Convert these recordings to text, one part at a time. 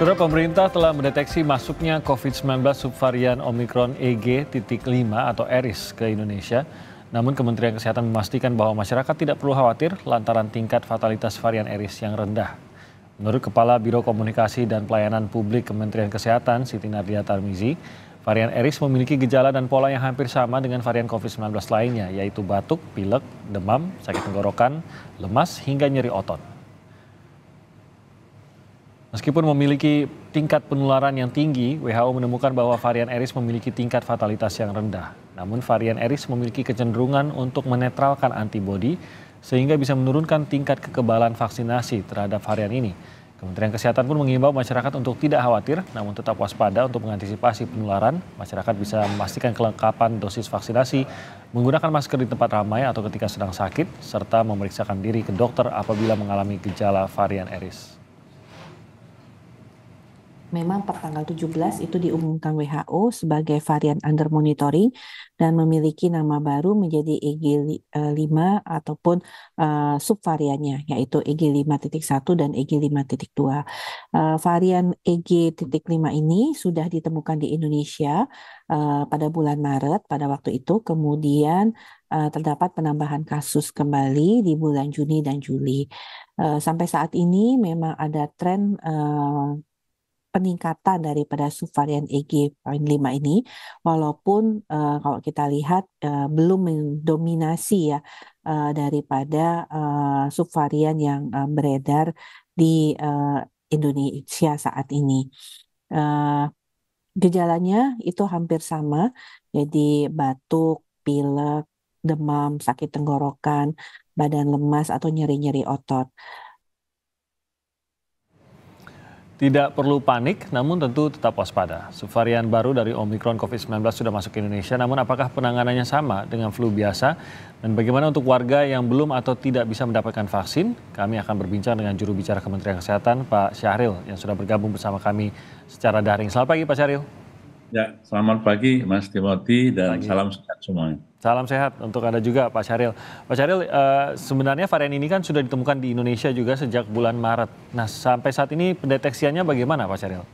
Sudah pemerintah telah mendeteksi masuknya COVID-19 subvarian Omikron EG.5 atau ERIS ke Indonesia. Namun Kementerian Kesehatan memastikan bahwa masyarakat tidak perlu khawatir lantaran tingkat fatalitas varian ERIS yang rendah. Menurut Kepala Biro Komunikasi dan Pelayanan Publik Kementerian Kesehatan, Siti Nadia Tarmizi, varian ERIS memiliki gejala dan pola yang hampir sama dengan varian COVID-19 lainnya, yaitu batuk, pilek, demam, sakit tenggorokan, lemas, hingga nyeri otot. Meskipun memiliki tingkat penularan yang tinggi, WHO menemukan bahwa varian Eris memiliki tingkat fatalitas yang rendah. Namun varian Eris memiliki kecenderungan untuk menetralkan antibodi sehingga bisa menurunkan tingkat kekebalan vaksinasi terhadap varian ini. Kementerian Kesehatan pun mengimbau masyarakat untuk tidak khawatir, namun tetap waspada untuk mengantisipasi penularan. Masyarakat bisa memastikan kelengkapan dosis vaksinasi, menggunakan masker di tempat ramai atau ketika sedang sakit, serta memeriksakan diri ke dokter apabila mengalami gejala varian Eris memang per tanggal 17 itu diumumkan WHO sebagai varian under monitoring dan memiliki nama baru menjadi EG5 e, ataupun uh, subvariannya yaitu EG5.1 dan EG5.2. Uh, e, varian EG.5 ini sudah ditemukan di Indonesia uh, pada bulan Maret pada waktu itu kemudian terdapat penambahan kasus kembali di bulan Juni dan Juli. sampai saat ini memang ada tren peningkatan daripada subvarian EG.5 ini, walaupun uh, kalau kita lihat uh, belum mendominasi ya uh, daripada uh, subvarian yang uh, beredar di uh, Indonesia saat ini. Uh, gejalanya itu hampir sama, jadi batuk, pilek, demam, sakit tenggorokan, badan lemas atau nyeri-nyeri otot. Tidak perlu panik, namun tentu tetap waspada. Subvarian baru dari Omikron COVID-19 sudah masuk ke Indonesia, namun apakah penanganannya sama dengan flu biasa? Dan bagaimana untuk warga yang belum atau tidak bisa mendapatkan vaksin? Kami akan berbincang dengan juru bicara Kementerian Kesehatan, Pak Syahril, yang sudah bergabung bersama kami secara daring. Selamat pagi, Pak Syahril. Ya, selamat pagi, Mas Timothy, dan pagi. salam sehat semuanya. Salam sehat untuk Anda juga Pak Syaril. Pak Syaril, uh, eh, sebenarnya varian ini kan sudah ditemukan di Indonesia juga sejak bulan Maret. Nah, sampai saat ini pendeteksiannya bagaimana Pak Syaril?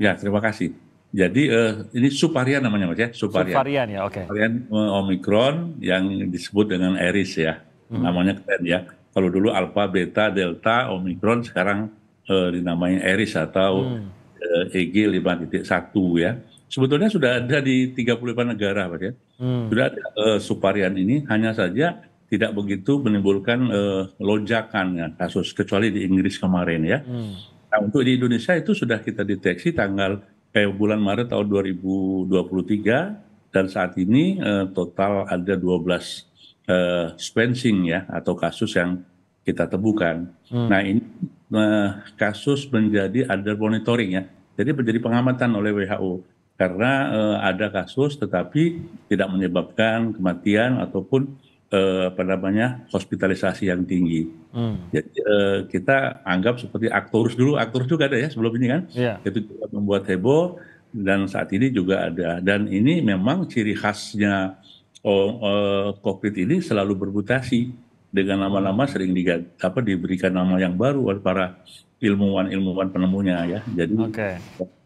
Ya, terima kasih. Jadi uh, ini subvarian namanya Mas ya, subvarian. Subvarian ya, oke. Okay. Varian uh, Omicron yang disebut dengan Eris ya. Hmm. Namanya keren ya. Kalau dulu Alpha, Beta, Delta, Omicron sekarang uh, dinamain Eris atau hmm. uh, EG 5.1 ya sebetulnya sudah ada di 35 negara, Pak ya. Hmm. Sudah ada uh, subvarian ini, hanya saja tidak begitu menimbulkan uh, lonjakan ya, kasus kecuali di Inggris kemarin ya. Hmm. Nah, untuk di Indonesia itu sudah kita deteksi tanggal eh, bulan Maret tahun 2023 dan saat ini uh, total ada 12 uh, spensing ya atau kasus yang kita temukan. Hmm. Nah, ini uh, kasus menjadi under monitoring ya. Jadi menjadi pengamatan oleh WHO karena uh, ada kasus tetapi tidak menyebabkan kematian ataupun uh, apa namanya hospitalisasi yang tinggi. Hmm. Jadi uh, kita anggap seperti aktorus dulu, aktorus juga ada ya sebelum ini kan, yeah. itu juga membuat heboh dan saat ini juga ada dan ini memang ciri khasnya oh, uh, COVID ini selalu bermutasi dengan lama-lama sering apa diberikan nama yang baru oleh para ilmuwan-ilmuwan penemunya ya. Jadi okay.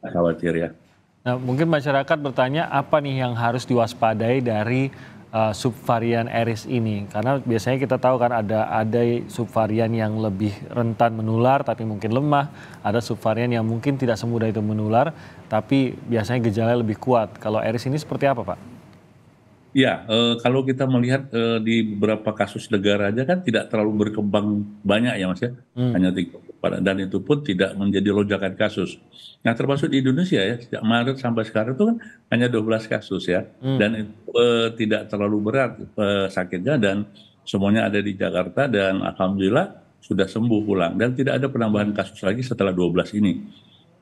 khawatir ya. Nah, mungkin masyarakat bertanya apa nih yang harus diwaspadai dari uh, subvarian Eris ini? Karena biasanya kita tahu kan ada ada subvarian yang lebih rentan menular tapi mungkin lemah, ada subvarian yang mungkin tidak semudah itu menular tapi biasanya gejala lebih kuat. Kalau Eris ini seperti apa, Pak? Ya, e, kalau kita melihat e, di beberapa kasus negara aja kan tidak terlalu berkembang banyak ya Mas ya, hmm. hanya tiga dan itu pun tidak menjadi lonjakan kasus. Nah termasuk di Indonesia ya sejak Maret sampai sekarang itu kan hanya 12 kasus ya hmm. dan itu eh, tidak terlalu berat eh, sakitnya dan semuanya ada di Jakarta dan alhamdulillah sudah sembuh pulang dan tidak ada penambahan kasus lagi setelah 12 ini.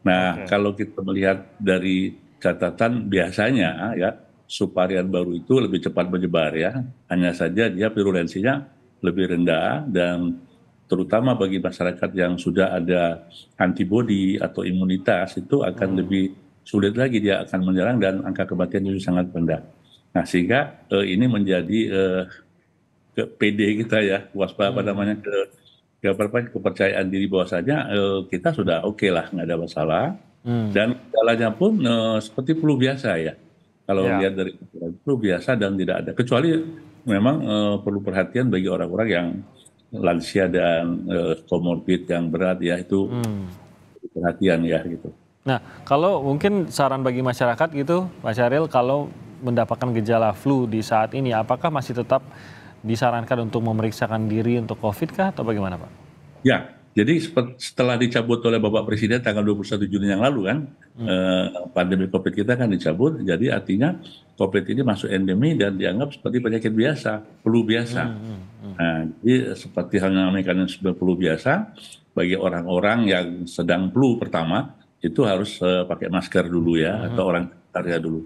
Nah okay. kalau kita melihat dari catatan biasanya ya subvarian baru itu lebih cepat menyebar ya hanya saja dia virulensinya lebih rendah dan terutama bagi masyarakat yang sudah ada antibodi atau imunitas itu akan hmm. lebih sulit lagi dia akan menyerang dan angka kematian itu sangat rendah. Nah sehingga eh, ini menjadi eh, ke PD kita ya waspada hmm. apa namanya ke, ke apa, kepercayaan diri bahwasanya eh, kita sudah oke okay lah nggak ada masalah hmm. dan gejalanya pun eh, seperti flu biasa ya kalau ya. lihat dari flu biasa dan tidak ada kecuali memang eh, perlu perhatian bagi orang-orang yang lansia dan eh, komorbid yang berat ya itu hmm. perhatian ya gitu. Nah, kalau mungkin saran bagi masyarakat gitu, Mas Syaril, kalau mendapatkan gejala flu di saat ini, apakah masih tetap disarankan untuk memeriksakan diri untuk COVID kah atau bagaimana Pak? Ya, jadi setelah dicabut oleh Bapak Presiden tanggal 21 Juni yang lalu kan, hmm. Eh, pandemi COVID kita kan dicabut, jadi artinya COVID ini masuk endemi dan dianggap seperti penyakit biasa, flu biasa. Hmm. hmm. Hmm. Nah, jadi seperti halnya mekanisme flu biasa, bagi orang-orang yang sedang flu pertama itu harus uh, pakai masker dulu ya hmm. atau orang karya dulu.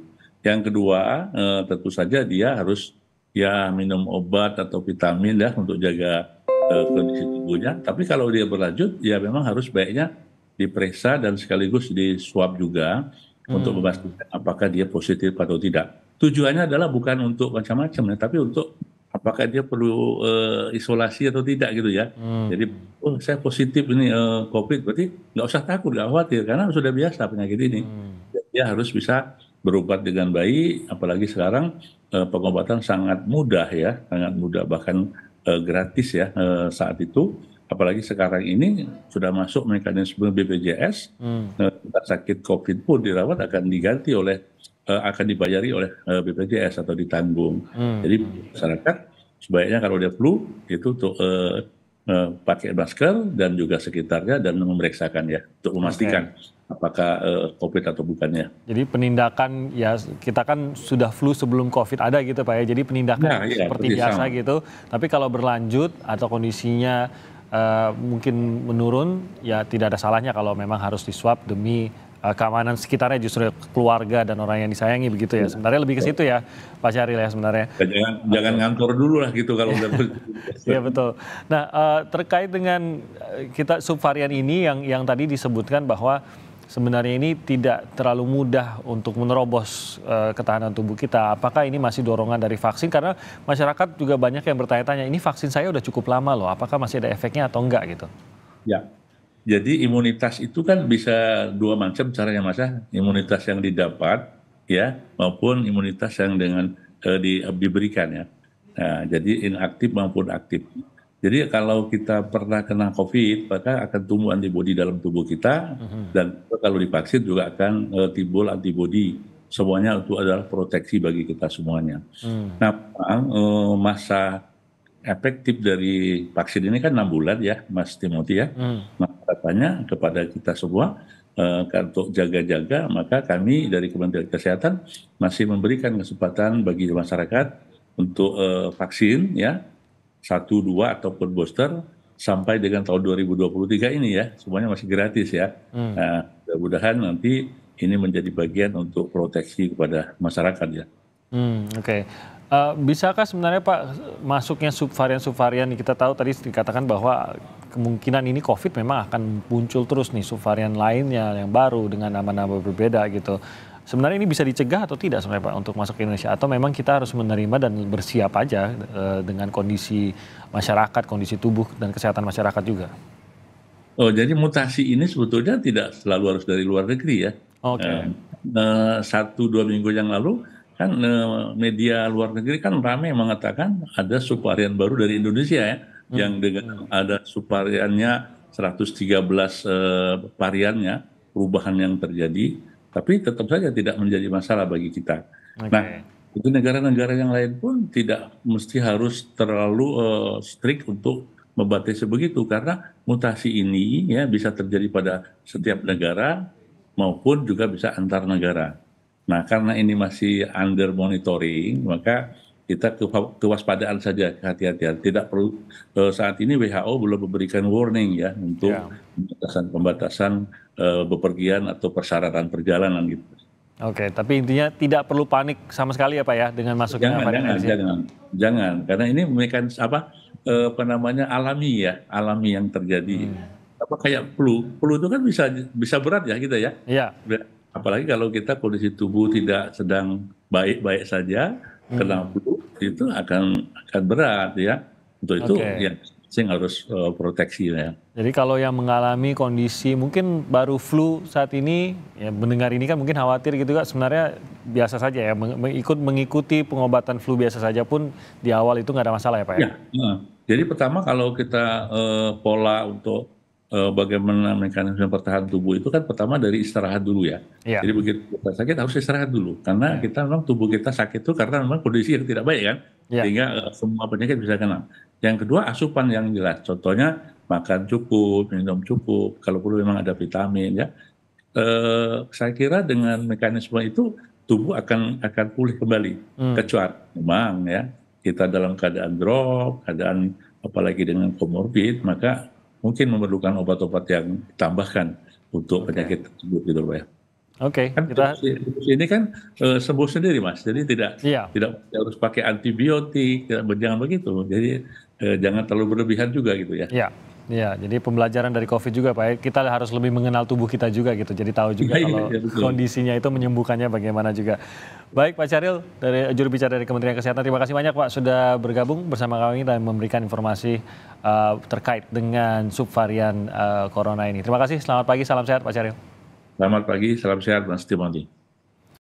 Yang kedua uh, tentu saja dia harus ya minum obat atau vitamin ya untuk jaga uh, kondisi tubuhnya. Tapi kalau dia berlanjut ya memang harus baiknya diperiksa dan sekaligus disuap juga hmm. untuk memastikan apakah dia positif atau tidak. Tujuannya adalah bukan untuk macam-macam ya, tapi untuk apakah dia perlu uh, isolasi atau tidak gitu ya. Hmm. Jadi oh saya positif ini uh, COVID berarti nggak usah takut nggak khawatir karena sudah biasa penyakit ini. Hmm. Dia harus bisa berobat dengan baik apalagi sekarang uh, pengobatan sangat mudah ya sangat mudah bahkan uh, gratis ya uh, saat itu. Apalagi sekarang ini sudah masuk mekanisme BPJS, hmm. sakit COVID pun dirawat akan diganti oleh Eh, akan dibayari oleh eh, BPJS atau ditanggung. Hmm. Jadi masyarakat sebaiknya kalau dia flu itu untuk uh, uh, pakai masker dan juga sekitarnya dan memeriksakan ya untuk memastikan okay. apakah uh, COVID atau bukannya. Jadi penindakan ya kita kan sudah flu sebelum COVID ada gitu pak ya. Jadi penindakan nah, iya, seperti biasa sama. gitu. Tapi kalau berlanjut atau kondisinya Uh, mungkin menurun ya tidak ada salahnya kalau memang harus disuap demi uh, keamanan sekitarnya justru keluarga dan orang yang disayangi begitu ya. Sebenarnya lebih ke situ ya Pak Syahril ya sebenarnya. Ya, jangan uh, jangan ngantor dulu lah gitu kalau udah. Iya betul. Nah uh, terkait dengan eh, kita subvarian ini yang yang tadi disebutkan bahwa sebenarnya ini tidak terlalu mudah untuk menerobos uh, ketahanan tubuh kita. Apakah ini masih dorongan dari vaksin? Karena masyarakat juga banyak yang bertanya-tanya, ini vaksin saya udah cukup lama loh, apakah masih ada efeknya atau enggak gitu? Ya, jadi imunitas itu kan bisa dua macam caranya mas ya, imunitas yang didapat ya maupun imunitas yang dengan eh, di, diberikan ya. Nah, jadi inaktif maupun aktif. Jadi kalau kita pernah kena COVID, maka akan tumbuh antibodi dalam tubuh kita mhm. dan kalau divaksin juga akan tibul eh, timbul antibodi. Semuanya itu adalah proteksi bagi kita semuanya. Hmm. Nah, e, masa efektif dari vaksin ini kan enam bulan ya, Mas Timothy ya. Hmm. Nah, katanya kepada kita semua uh, untuk jaga-jaga maka kami dari Kementerian Kesehatan masih memberikan kesempatan bagi masyarakat untuk uh, vaksin ya satu dua ataupun booster sampai dengan tahun 2023 ini ya semuanya masih gratis ya hmm. nah, mudah-mudahan nanti ini menjadi bagian untuk proteksi kepada masyarakat ya. Hmm, Oke. Okay. Uh, eh, bisakah sebenarnya Pak masuknya subvarian-subvarian kita tahu tadi dikatakan bahwa kemungkinan ini COVID memang akan muncul terus nih subvarian lainnya yang baru dengan nama-nama berbeda gitu. Sebenarnya ini bisa dicegah atau tidak sebenarnya Pak untuk masuk ke Indonesia atau memang kita harus menerima dan bersiap aja uh, dengan kondisi masyarakat, kondisi tubuh dan kesehatan masyarakat juga. Oh, jadi mutasi ini sebetulnya tidak selalu harus dari luar negeri ya. Oke. Okay. Uh, eh, eh, satu dua minggu yang lalu kan uh, media luar negeri kan ramai mengatakan ada subvarian baru dari Indonesia ya Hmm. yang dengan hmm. ada subvariannya 113 ratus eh, variannya perubahan yang terjadi tapi tetap saja tidak menjadi masalah bagi kita. Okay. Nah, itu negara-negara yang lain pun tidak mesti harus terlalu uh, strict untuk membatasi begitu karena mutasi ini ya bisa terjadi pada setiap negara maupun juga bisa antar negara. Nah, karena ini masih under monitoring, maka kita kewaspadaan saja hati-hati hatian Tidak perlu eh, saat ini WHO belum memberikan warning ya untuk ya. pembatasan-pembatasan ya. bepergian atau persyaratan perjalanan gitu. Oke, tapi intinya tidak perlu panik sama sekali ya Pak ya dengan masuknya jangan, varian jangan, Jangan, jangan, karena ini mekanis apa eh, apa namanya alami ya, alami yang terjadi. Hmm. Apa kayak flu, flu itu kan bisa bisa berat ya kita ya. Iya. Apalagi kalau kita kondisi tubuh tidak sedang baik-baik saja, hmm. kena flu, itu akan akan berat ya. Untuk itu okay. ya sing harus uh, proteksi ya. Jadi kalau yang mengalami kondisi mungkin baru flu saat ini, ya mendengar ini kan mungkin khawatir gitu kan sebenarnya biasa saja ya mengikut mengikuti pengobatan flu biasa saja pun di awal itu nggak ada masalah ya pak ya. ya. Jadi pertama kalau kita uh, pola untuk Eh, bagaimana mekanisme pertahanan tubuh itu kan pertama dari istirahat dulu ya. ya. Jadi begitu kita sakit harus istirahat dulu karena ya. kita memang tubuh kita sakit itu karena memang kondisi yang tidak baik kan, ya. sehingga uh, semua penyakit bisa kena. Yang kedua asupan yang jelas, contohnya makan cukup, minum cukup, kalau perlu memang ada vitamin ya. Uh, saya kira dengan mekanisme itu tubuh akan akan pulih kembali, hmm. kecuali memang ya kita dalam keadaan drop, keadaan apalagi dengan komorbid maka mungkin memerlukan obat-obat yang ditambahkan untuk okay. penyakit tersebut gitu loh ya. Oke, okay, kan ini kan e, sembuh sendiri Mas. Jadi tidak iya. tidak harus pakai antibiotik, tidak jangan begitu. Jadi e, jangan terlalu berlebihan juga gitu ya. Iya. Ya, jadi pembelajaran dari COVID juga Pak ya, kita harus lebih mengenal tubuh kita juga gitu, jadi tahu juga ya, kalau ya, kondisinya itu menyembuhkannya bagaimana juga. Baik Pak Caril, dari juru bicara dari Kementerian Kesehatan, terima kasih banyak Pak sudah bergabung bersama kami dan memberikan informasi uh, terkait dengan subvarian uh, corona ini. Terima kasih, selamat pagi, salam sehat Pak Caril. Selamat pagi, salam sehat Mas Timothy.